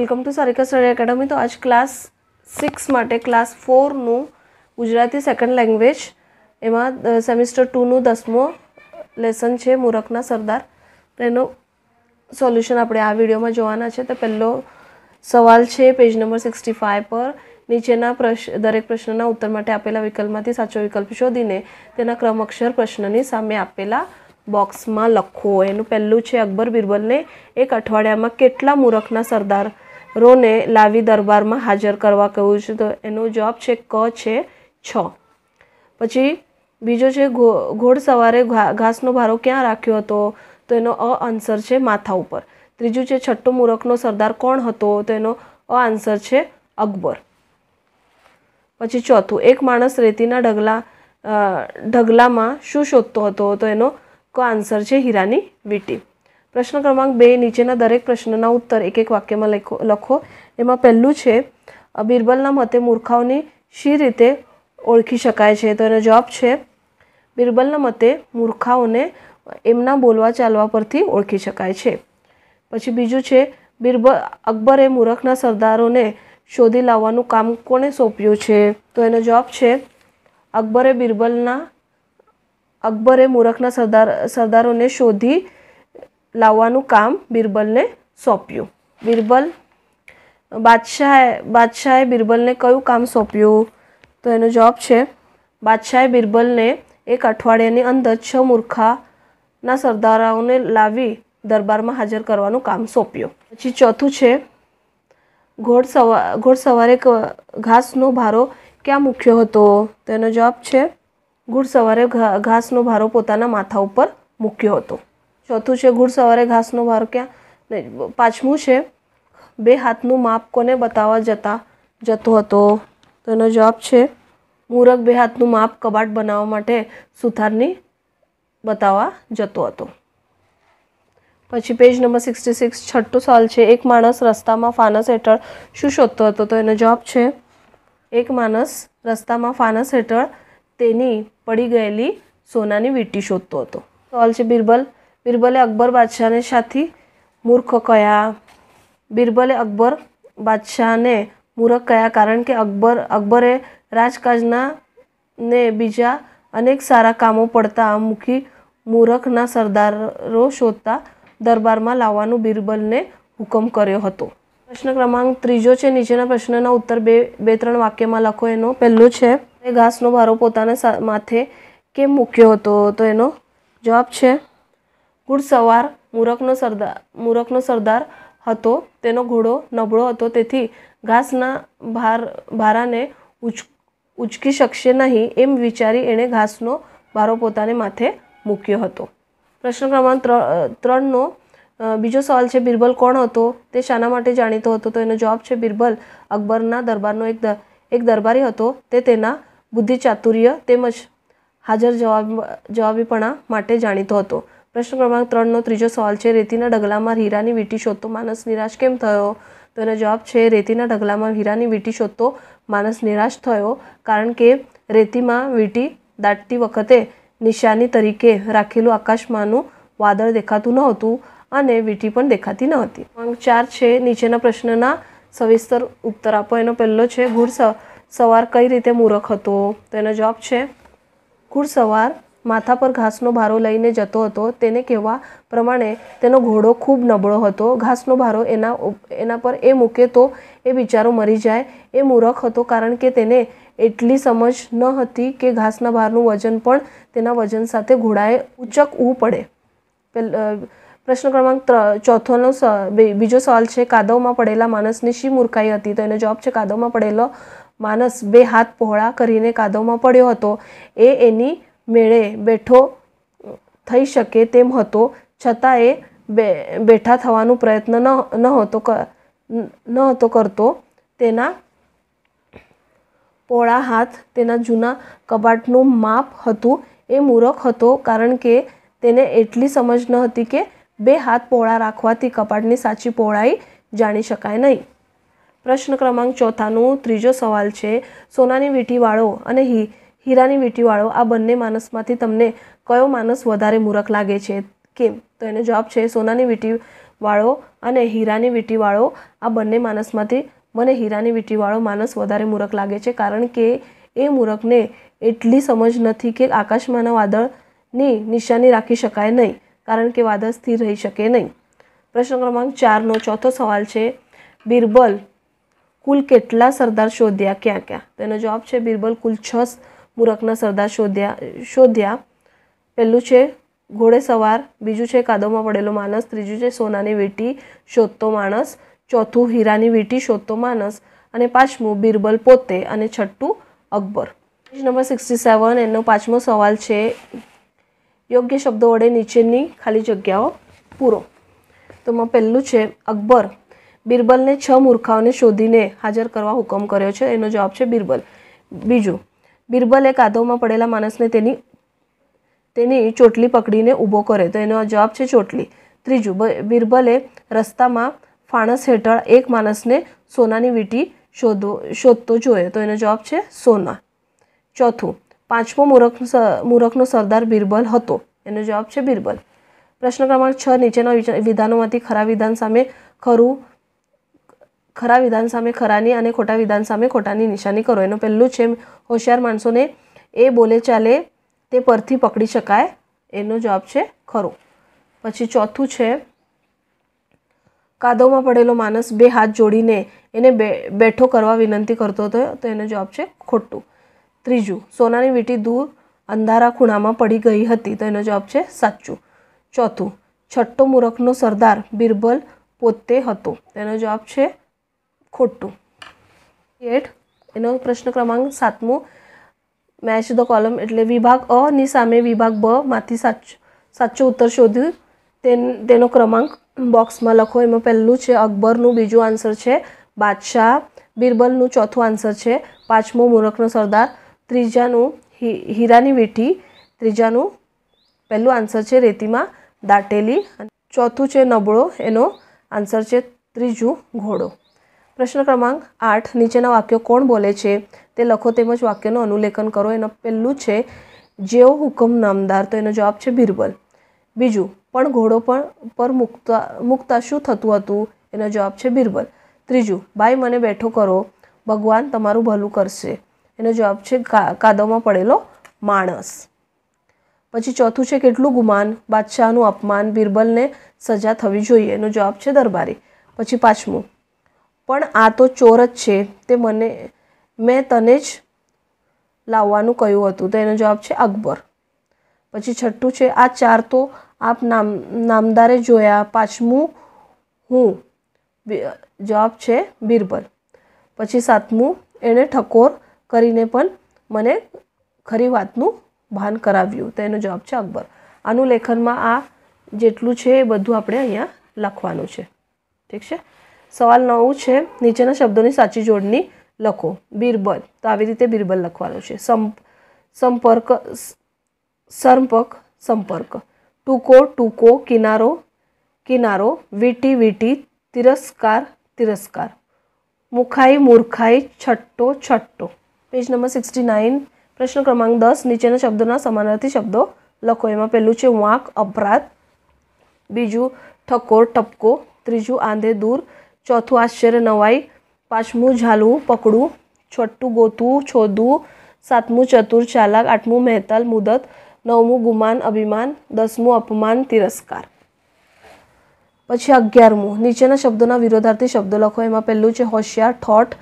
welcome to Sarika study academy તો આજ class six માટે ક્લાસ ફોરનું ગુજરાતી સેકન્ડ લેંગ્વેજ એમાં સેમિસ્ટર ટુનું દસમો લેસન છે મૂરખના સરદાર તેનું સોલ્યુશન આપણે આ વિડીયોમાં જોવાના છે તો પહેલો સવાલ છે પેજ નંબર સિક્સટી ફાઇવ પર નીચેના પ્રશ્ન દરેક પ્રશ્નના ઉત્તર માટે આપેલા વિકલ્પમાંથી સાચો વિકલ્પ શોધીને તેના ક્રમક્ષર પ્રશ્નની સામે આપેલા બોક્સમાં લખવો એનું પહેલું છે અકબર બિરબલને એક અઠવાડિયામાં કેટલા મૂરખના સરદાર રોને લાવી દરબારમાં હાજર કરવા કહ્યું છે તો એનો જવાબ છે ક છે છ પછી બીજો છે ઘોડ સવારે ઘાસનો ભારો ક્યાં રાખ્યો હતો તો એનો અ આન્સર છે માથા ઉપર ત્રીજું છે છઠ્ઠો મૂરખનો સરદાર કોણ હતો તો એનો અ આન્સર છે અકબર પછી ચોથું એક માણસ રેતીના ઢગલા ઢગલામાં શું શોધતો હતો તો એનો ક આન્સર છે હીરાની વીટી પ્રશ્ન ક્રમાંક બે નીચેના દરેક પ્રશ્નના ઉત્તર એક એક વાક્યમાં લખો લખો એમાં પહેલું છે બિરબલના મતે મૂર્ખાઓને શી રીતે ઓળખી શકાય છે તો એનો જવાબ છે બિરબલના મતે મૂર્ખાઓને એમના બોલવા ચાલવા પરથી ઓળખી શકાય છે પછી બીજું છે બિરબલ અકબરે મૂરખના સરદારોને શોધી લાવવાનું કામ કોણે સોંપ્યું છે તો એનો જવાબ છે અકબરે બિરબલના અકબરે મૂરખના સરદાર સરદારોને શોધી લાવવાનું કામ બિરબલને સોંપ્યું બિરબલ બાદશાહે બાદશાહે બિરબલને કયું કામ સોંપ્યું તો એનો જવાબ છે બાદશાહે બિરબલને એક અઠવાડિયાની અંદર છ મૂર્ખાના સરદારાઓને લાવી દરબારમાં હાજર કરવાનું કામ સોંપ્યું પછી ચોથું છે ઘોડ સવા ઘોડ સવારે ઘાસનો ભારો ક્યાં મૂક્યો હતો તો એનો જવાબ છે ઘોડ સવારે ઘાસનો ભારો પોતાના માથા ઉપર મૂક્યો હતો ચોથું છે ગુડ સવારે ઘાસનો ભાર ક્યાં પાંચમું છે બે હાથનું માપ કોને બતાવવા જતા જતો હતો તો એનો જવાબ છે મૂરખ બે હાથનું માપ કબાટ બનાવવા માટે સુથારની બતાવવા જતો હતો પછી પેજ નંબર સિક્સટી સિક્સ છઠ્ઠો સવાલ છે એક માણસ રસ્તામાં ફાનસ હેઠળ શું શોધતો હતો તો એનો જવાબ છે એક માણસ રસ્તામાં ફાનસ હેઠળ તેની પડી ગયેલી સોનાની વીંટી શોધતો હતો સવાલ છે બિરબલ બીરબલે અકબર બાદશાહને સાથી મૂર્ખ કયા બીરબલે અકબર બાદશાહને મૂર્ખ કયા કારણ કે અકબર અકબરે રાજકાજના ને બીજા અનેક સારા કામો પડતા મુખી મૂરખના સરદારો શોધતા દરબારમાં લાવવાનું બીરબલને હુકમ કર્યો હતો પ્રશ્ન ક્રમાંક ત્રીજો છે નીચેના પ્રશ્નના ઉત્તર બે બે ત્રણ વાક્યમાં લખો એનો પહેલો છે એ ઘાસનો ભારો પોતાના માથે કેમ મૂક્યો હતો તો એનો જવાબ છે ઘુડસવાર મૂરખનો સરદાર મૂરખનો સરદાર હતો તેનો ઘોડો નબળો હતો તેથી ઘાસના ભાર ભારાને ઉચ ઉચકી શકશે નહીં એમ વિચારી એણે ઘાસનો ભારો પોતાને માથે મૂક્યો હતો પ્રશ્ન ક્રમાંક ત્રણનો બીજો સવાલ છે બિરબલ કોણ હતો તે શાના માટે જાણીતો હતો તો એનો જવાબ છે બિરબલ અકબરના દરબારનો એક એક દરબારી હતો તે તેના બુદ્ધિ ચાતુર્ય તેમજ હાજર જવાબ જવાબીપણા માટે જાણીતો હતો પ્રશ્ન ક્રમાંક ત્રણનો ત્રીજો સવાલ છે રેતીના ઢગલામાં હીરાની વીંટી શોધતો માણસ નિરાશ કેમ થયો તો એનો જવાબ છે રેતીના ઢગલામાં હીરાની વીંટી શોધતો માણસ નિરાશ થયો કારણ કે રેતીમાં વીંટી દાટતી વખતે નિશાની તરીકે રાખેલું આકાશમાંનું વાદળ દેખાતું નહોતું અને વીંટી પણ દેખાતી ન હતી માંગ ચાર છે નીચેના પ્રશ્નના સવિસ્તર ઉત્તર આપો એનો પહેલો છે ઘુડસવાર સવાર કઈ રીતે મૂરખ હતો તો એનો જવાબ છે ઘુડસવાર માથા પર ઘાસનો ભારો લઈને જતો હતો તેને કહેવા પ્રમાણે તેનો ઘોડો ખૂબ નબળો હતો ઘાસનો ભારો એના એના પર એ મૂકે તો એ બિચારો મરી જાય એ મૂરખ હતો કારણ કે તેને એટલી સમજ ન હતી કે ઘાસના ભારનું વજન પણ તેના વજન સાથે ઘોડાએ ઉચકવું પડે પ્રશ્ન ક્રમાંક ત્ર ચોથોનો બીજો સવાલ છે કાદવમાં પડેલા માણસની શી મૂર્ખાઈ હતી તો એનો જવાબ છે કાદવમાં પડેલો માણસ બે હાથ પહોળા કરીને કાદવમાં પડ્યો હતો એ એની મેળે બેઠો થઈ શકે તેમ હતો છતાં એ બેઠા થવાનો પ્રયત્ન ન હતો ન હતો કરતો તેના પોળા હાથ તેના જૂના કબાટનું માપ હતું એ મૂરખ હતો કારણ કે તેને એટલી સમજ ન હતી કે બે હાથ પોળા રાખવાથી કપાટની સાચી પહોળાઈ જાણી શકાય નહીં પ્રશ્ન ક્રમાંક ચોથાનું ત્રીજો સવાલ છે સોનાની વીંટીવાળો અને હી હીરાની વીંટીવાળો આ બંને માણસમાંથી તમને કયો માણસ વધારે મૂરખ લાગે છે કેમ તો એનો જવાબ છે સોનાની વીંટીવાળો અને હીરાની વીંટીવાળો આ બંને માણસમાંથી મને હીરાની વીંટીવાળો માણસ વધારે મૂરખ લાગે છે કારણ કે એ મૂરખને એટલી સમજ નથી કે આકાશમાંના વાદળની નિશાની રાખી શકાય નહીં કારણ કે વાદળ સ્થિર રહી શકે નહીં પ્રશ્ન ક્રમાંક ચારનો ચોથો સવાલ છે બિરબલ કુલ કેટલા સરદાર શોધ્યા ક્યાં ક્યાં તેનો જવાબ છે બિરબલ કુલ છ પૂરકના સરદાર શોધ્યા શોધ્યા પહેલું છે ઘોડેસવાર બીજું છે કાદવમાં પડેલો માણસ ત્રીજું છે સોનાની વીંટી શોધતો માણસ ચોથું હીરાની વીંટી શોધતો માણસ અને પાંચમું બિરબલ પોતે અને છઠ્ઠું અકબર નંબર સિક્સટી સેવન એનો પાંચમો સવાલ છે યોગ્ય શબ્દો વડે નીચેની ખાલી જગ્યાઓ પૂરો તો માં પહેલું છે અકબર બિરબલને છ મૂર્ખાઓને શોધીને હાજર કરવા હુકમ કર્યો છે એનો જવાબ છે બિરબલ બીજું બિરબલ એ આધોમાં પડેલા માણસને તેની તેની ચોટલી પકડીને ઊભો કરે તો એનો જવાબ છે ચોટલી ત્રીજું બિરબલે રસ્તામાં ફાણસ હેઠળ એક માણસને સોનાની વીંટી શોધો શોધતો જોયો તો એનો જવાબ છે સોના ચોથું પાંચમો મૂરખ મૂરખનો સરદાર બિરબલ હતો એનો જવાબ છે બિરબલ પ્રશ્ન ક્રમાંક છ નીચેના વિધાનોમાંથી ખરા વિધાન સામે ખરું ખરા વિધાન સામે ખરાની અને ખોટા વિધાન સામે ખોટાની નિશાની કરો એનું પહેલું છે હોશિયાર માણસોને એ બોલે ચાલે તે પરથી પકડી શકાય એનો જવાબ છે ખરો પછી ચોથું છે કાદવમાં પડેલો માણસ બે હાથ જોડીને એને બે બેઠો કરવા વિનંતી કરતો હતો તો એનો જવાબ છે ખોટું ત્રીજું સોનાની વીંટી દૂર અંધારા ખૂણામાં પડી ગઈ હતી તો એનો જવાબ છે સાચું ચોથું છઠ્ઠો મૂરખનો સરદાર બિરબલ પોતે હતો તેનો જવાબ છે ખોટું એઠ એનો પ્રશ્ન ક્રમાંક સાતમો મેચ ધ કોલમ એટલે વિભાગ અ ની સામે વિભાગ બ માંથી સાચો સાચો ઉત્તર શોધ્યું તેન તેનો ક્રમાંક બોક્સમાં લખો એમાં પહેલું છે અકબરનું બીજું આન્સર છે બાદશાહ બિરબલનું ચોથું આન્સર છે પાંચમો મુરખનો સરદાર ત્રીજાનું હીરાની વીંટી ત્રીજાનું પહેલું આન્સર છે રેતીમાં દાટેલી ચોથું છે નબળો એનો આન્સર છે ત્રીજું ઘોડો પ્રશ્ન ક્રમાંક આઠ નીચેના વાક્યો કોણ બોલે છે તે લખો તેમજ વાક્યનું અનુલેખન કરો એનો પહેલું છે જેઓ હુકમ નામદાર તો એનો જવાબ છે બિરબલ બીજું પણ ઘોડો પણ પર મૂકતા મૂકતા શું થતું હતું એનો જવાબ છે બિરબલ ત્રીજું ભાઈ મને બેઠો કરો ભગવાન તમારું ભલું કરશે એનો જવાબ છે કાદવમાં પડેલો માણસ પછી ચોથું છે કેટલું ગુમાન બાદશાહનું અપમાન બિરબલને સજા થવી જોઈએ એનો જવાબ છે દરબારી પછી પાંચમું પણ આ તો ચોર જ છે તે મને મેં તને જ લાવવાનું કહ્યું હતું તો એનો જવાબ છે અકબર પછી છઠ્ઠું છે આ ચાર તો આપ નામ નામદારે જોયા પાંચમું હું જવાબ છે બિરબલ પછી સાતમું એણે ઠકોર કરીને પણ મને ખરી વાતનું ભાન કરાવ્યું તો એનો જવાબ છે અકબર આનું લેખનમાં આ જેટલું છે એ બધું આપણે અહીંયા લખવાનું છે ઠીક છે સવાલ નવું છે નીચેના શબ્દોની સાચી જોડણી લખો બિરબલ તો આવી રીતે બિરબલ લખવાનું છે સંપર્ક સંપર્ક સંપર્ક ટૂંકો ટૂંકો કિનારો કિનારો વીટી વીટી તિરસ્કાર તિરસ્કાર મુખાઈ મૂર્ખાઈ છઠ્ઠો છઠ્ઠો પેજ નંબર સિક્સટી નાઇન પ્રશ્ન ક્રમાંક દસ નીચેના શબ્દોના સમાનાર્થી શબ્દો લખો એમાં પહેલું છે વાંક અપરાધ બીજું ઠકોર ટપકો ત્રીજું આંધે દૂર ચોથું આશ્ચર્ય નવાઈ પાંચમું ઝાલવું પકડવું છઠ્ઠું ગોતવું છોદવું સાતમું ચતુર ચાલાક આઠમું મહેતાલ મુદત નવમું ગુમાન અભિમાન દસમું અપમાન તિરસ્કાર પછી અગિયારમું નીચેના શબ્દોના વિરોધાર્થી શબ્દો લખો એમાં પહેલું છે હોશિયાર ઠોઠ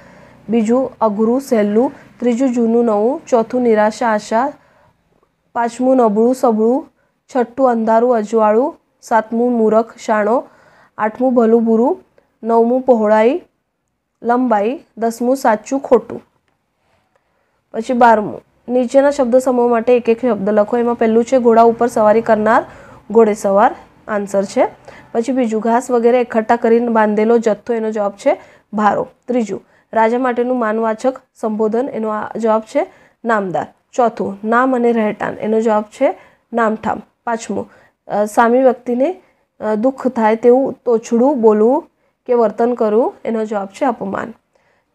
બીજું અઘરું સહેલું ત્રીજું જૂનું નવું ચોથું નિરાશા આશા પાંચમું નબળું સબળું છઠ્ઠું અંધારું અજવાળું સાતમું મૂરખ શાણો આઠમું ભલું બુરું નવમું પહોળાઈ લંબાઈ દસમું સાચું ખોટું પછી બારમું નીચેના શબ્દ સમૂહ માટે એક એક શબ્દ લખો એમાં પહેલું છે ઘોડા ઉપર સવારી કરનાર ઘોડેસવાર આન્સર છે પછી બીજું ઘાસ વગેરે એકઠા કરીને બાંધેલો જથ્થો એનો જવાબ છે ભારો ત્રીજું રાજા માટેનું માનવાચક સંબોધન એનો જવાબ છે નામદાર ચોથું નામ અને રહેટાન એનો જવાબ છે નામઠામ પાંચમું સામી વ્યક્તિને દુઃખ થાય તેવું તોછડું બોલવું કે વર્તન કરવું એનો જવાબ છે અપમાન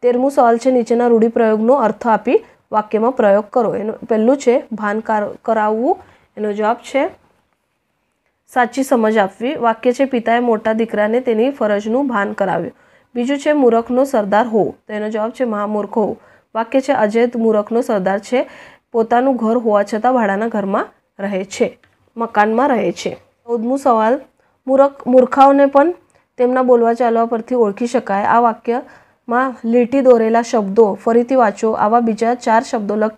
તેરમું સવાલ છે નીચેના રૂઢિપ્રયોગનો અર્થ આપી વાક્યમાં પ્રયોગ કરો એનું પહેલું છે ભાન કરાવવું એનો જવાબ છે સાચી સમજ આપવી વાક્ય છે પિતાએ મોટા દીકરાને તેની ફરજનું ભાન કરાવ્યું બીજું છે મૂરખનો સરદાર હોવું તો એનો જવાબ છે મહામૂર્ખ હોવું વાક્ય છે અજય મૂરખનો સરદાર છે પોતાનું ઘર હોવા છતાં ભાડાના ઘરમાં રહે છે મકાનમાં રહે છે ચૌદમું સવાલ મૂરખ મૂર્ખાઓને પણ તેમના બોલવા ચાલવા પરથી ઓળખી શકાય આ વાક્યમાં લીટી દોરેલા શબ્દો ફરીથી વાંચો આવા બીજા ચાર શબ્દો લખ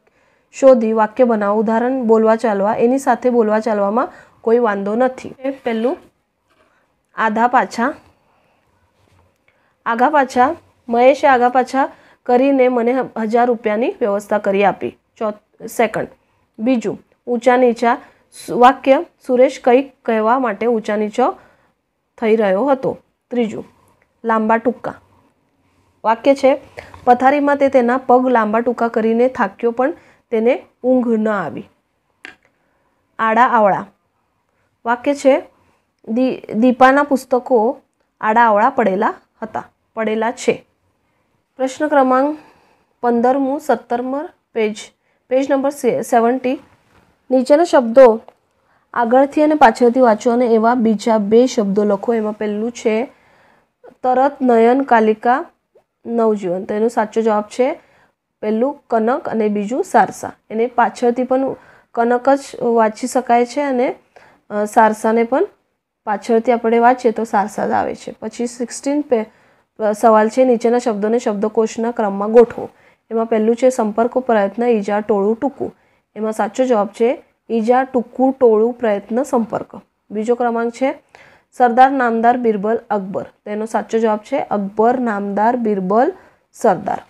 શોધી વાક્ય બનાવો ઉદાહરણ બોલવા ચાલવા એની સાથે બોલવા ચાલવામાં કોઈ વાંધો નથી પહેલું આધા પાછા આગા પાછા મહેશે આગા પાછા કરીને મને હજાર રૂપિયાની વ્યવસ્થા કરી આપી ચો સેકન્ડ બીજું ઊંચા નીચા વાક્ય સુરેશ કંઈક કહેવા માટે ઊંચા નીચો થઈ રહ્યો હતો ત્રીજું લાંબા ટૂંકા વાક્ય છે પથારીમાં તે તેના પગ લાંબા ટૂંકા કરીને થાક્યો પણ તેને ઊંઘ ન આવી આડા આવળા વાક્ય છે દી દીપાના પુસ્તકો આડા આવળા પડેલા હતા પડેલા છે પ્રશ્ન ક્રમાંક પંદરમું સત્તરમર પેજ પેજ નંબર સેવન્ટી નીચેના શબ્દો આગળથી અને પાછળથી વાંચો અને એવા બીજા બે શબ્દો લખો એમાં પહેલું છે તરત નયન કાલિકા નવજીવન તો એનો સાચો જવાબ છે પહેલું કનક અને બીજું સારસા એને પાછળથી પણ કનક જ વાંચી શકાય છે અને સારસાને પણ પાછળથી આપણે વાંચીએ તો સારસા જ આવે છે પછી સિક્સટીન પે સવાલ છે નીચેના શબ્દોને શબ્દકોશના ક્રમમાં ગોઠવો એમાં પહેલું છે સંપર્કો પ્રયત્ન ઈજા ટોળું ટૂંકું એમાં સાચો જવાબ છે ઈજા ટૂંકું ટોળું પ્રયત્ન સંપર્ક બીજો ક્રમાંક છે સરદાર નામદાર બિરબલ અકબર તેનો સાચો જવાબ છે અકબર નામદાર બિરબલ સરદાર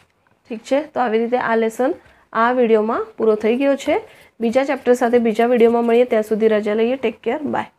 ઠીક છે તો આવી રીતે આ લેસન આ વિડીયોમાં પૂરો થઈ ગયો છે બીજા ચેપ્ટર સાથે બીજા વિડીયોમાં મળીએ ત્યાં સુધી રજા લઈએ ટેક કેર બાય